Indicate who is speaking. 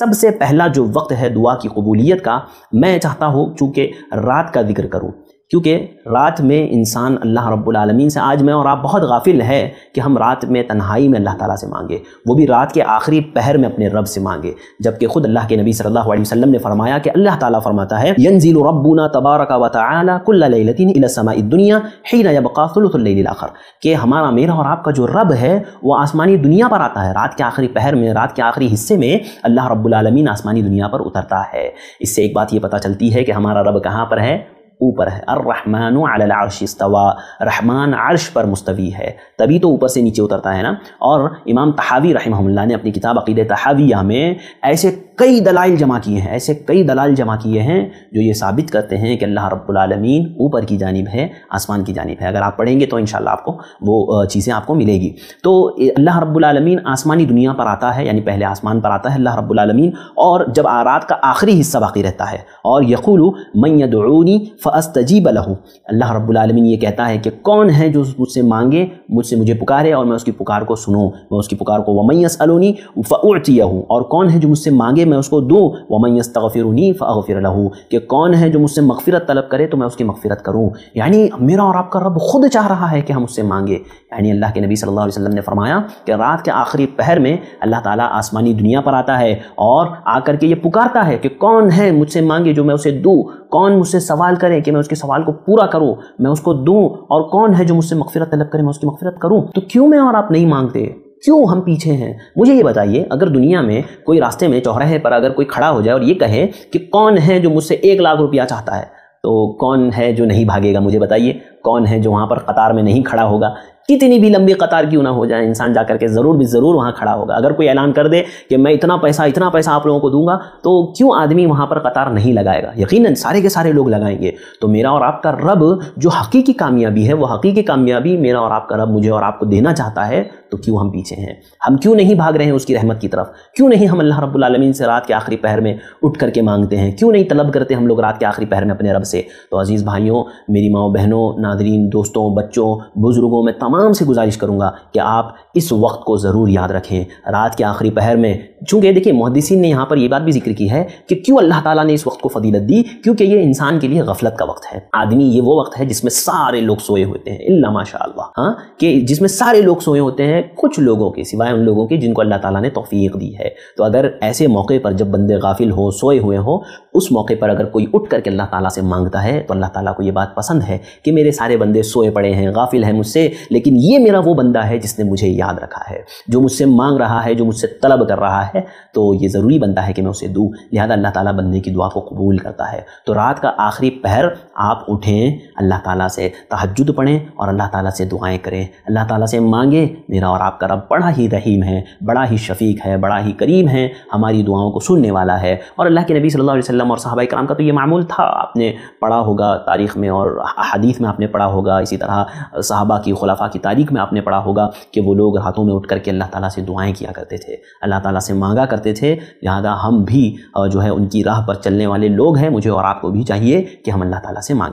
Speaker 1: सबसे पहला जो वक्त है दुआ की कबूलियत का मैं चाहता हूँ चूँकि रात का जिक्र करूँ क्योंकि रात में इंसान अल्लाह रब्बुल से आज मैं और आप बहुत गाफिल है कि हम रात में तन्हाई में अल्लाह ताला से मांगे वो भी रात के आखिरी पहर में अपने रब से मांगे जबकि खुद अल्लाह के नबी सल्लल्लाहु अलैहि वसल्लम ने फरमाया कि अल्लाह ताला फरमाता है यंजिल रब्बुना तबारक व तआला कुल्ल लैलतिन इला समाई दुनिया हीन यबका कि हमारा मेरा और आपका जो रब है वो आसमानी दुनिया पर आता है रात के आखिरी पहर में रात के आखिरी हिस्से में अल्लाह रब्बुल आसमानी दुनिया पर उतरता है इससे एक बात ये पता चलती है कि हमारा रब कहाँ पर है ऊपर है अर्रहमान अलाश इस्तवा रहमान अरश पर मुस्तवी है तभी तो ऊपर से नीचे उतरता है ना और इमाम तहावी रहमल्ला ने अपनी किताब अकीद तहाविया में ऐसे कई दलाइल जमा किए हैं ऐसे कई दलाल जमा किए हैं जो ये साबित करते हैं कि अल्लाह रब्बुलमीन ऊपर की जानब है आसमान की जानब है अगर आप पढ़ेंगे तो इन आपको वो चीज़ें आपको मिलेगी तो अल्लाह रब्बुलमीन आसमानी दुनिया पर आता है यानी पहले आसमान पर आता है अल्लाह रब्बुलमीन और जब आरात का आखिरी हिस्सा बाकी रहता है और यकुलू मैदनी फ़स्तजीब लहू अल्लाह रब्बुलमीन ये कहता है कि कौन है जो मुझसे मांगे मुझसे मुझे पुकारे और मैं उसकी पुकार को सुनूँ मैं उसकी पुकार को वमैस अलूनी फ़ी और कौन है जो मुझसे मांगे मैं उसको दूँ वमैस्तफ़िरनी फ़िर लहू कि कौन है जो मुझसे मगफ़रत तलब करे तो मैं उसकी मगफ़रत करूँ यानी मेरा और आपका रब खुद चाह रहा है कि हम उससे मांगे यानी अल्लाह के नबी सल्लल्लाहु अलैहि वसल्लम ने फरमाया कि रात के आखिरी पहर में अल्लाह ताला आसमानी दुनिया पर आता है और आकर के ये पुकारता है कि कौन है मुझसे मांगे जो मैं उसे दूँ कौन मुझसे सवाल करे कि मैं उसके सवाल को पूरा करूँ मैं उसको दूँ और कौन है जो मुझसे मगफ़रत तलब करे मैं उसकी मगफ़रत करूँ तो क्यों मैं और आप नहीं मांगते क्यों हम पीछे हैं मुझे ये बताइए अगर दुनिया में कोई रास्ते में चौराहे पर अगर कोई खड़ा हो जाए और ये कहे कि कौन है जो मुझसे एक लाख रुपया चाहता है तो कौन है जो नहीं भागेगा मुझे बताइए कौन है जो वहाँ पर कतार में नहीं खड़ा होगा कितनी भी लंबी कतार क्यों ना हो जाए इंसान जा करके ज़रूर भी ज़रूर वहाँ खड़ा होगा अगर कोई ऐलान कर दे कि मैं इतना पैसा इतना पैसा आप लोगों को दूंगा तो क्यों आदमी वहाँ पर कतार नहीं लगाएगा यकीनन सारे के सारे लोग लगाएंगे तो मेरा और आपका रब जो हकीकी कामयाबी है वो हकीकी कामयाबी मेरा और आपका रब मुझे और आपको देना चाहता है तो क्यों हम पीछे हैं हम क्यों नहीं भाग रहे हैं उसकी रहमत की तरफ क्यों नहीं हम अल्लाह रबालमीन से रात के आखिरी पहर में उठ करके मांगते हैं क्यों नहीं तलब करते हम लोग रात के आखिरी पहर में अपने रब से तो अज़ीज़ भाइयों मेरी माओ बहनों ना नादरीन दोस्तों बच्चों बुज़ुर्गों में तमाम से गुजारिश करूँगा कि आप इस वक्त को ज़रूर याद रखें रात के आखिरी पहर में चूँकि देखिए मुहदसिन ने यहाँ पर यह बात भी जिक्र की है कि क्यों अल्लाह ताला ने इस वक्त को फ़दीलत दी क्योंकि ये इंसान के लिए गफलत का वक्त है आदमी ये वो वक्त है जिसमें सारे लोग सोए होते हैं इल्ला माशा हाँ कि जिसमें सारे लोग सोए होते हैं कुछ लोगों के सिवाय उन लोगों के जिनको अल्लाह ताला ने तोफ़ी दी है तो अगर ऐसे मौके पर जब बंदे गाफिल हों सोए हुए हों उस मौके पर अगर कोई उठ करके अल्लाह ताली से मांगता है तो अल्लाह ताली को ये बात पसंद है कि मेरे सारे बंदे सोए पड़े हैं गाफिल हैं मुझसे लेकिन ये मेरा वो बंदा है जिसने मुझे याद रखा है जो मुझसे मांग रहा है जो मुझसे तलब कर रहा है है तो ये ज़रूरी बनता है कि मैं उसे दूँ लिहाजा अल्लाह ताला बंदे की दुआ को कबूल करता है तो रात का आखिरी पहर आप उठें अल्लाह ताला से तहजद पढ़ें और अल्लाह ताला से दुआएं करें अल्लाह ताला से मांगें मेरा और आपका रब बड़ा ही रहीम है बड़ा ही शफीक है बड़ा ही करीम है हमारी दुआओं को सुनने वाला है और अल्लाह के नबी सल्ला वसम और साहबा कराम का तो ये मामूल था आपने पढ़ा होगा तारीख़ में और हदीफ़ में आपने पढ़ा होगा इसी तरह साहबा की खुलाफा की तारीख में आपने पढ़ा होगा कि वो लोग रातों में उठ करके अल्लाह ताली से दुआएँ किया करते थे अल्लाह ताली से मांगा करते थे लिहाजा हम भी जो है उनकी राह पर चलने वाले लोग हैं मुझे और आपको भी चाहिए कि हम अल्लाह ताला से मांगें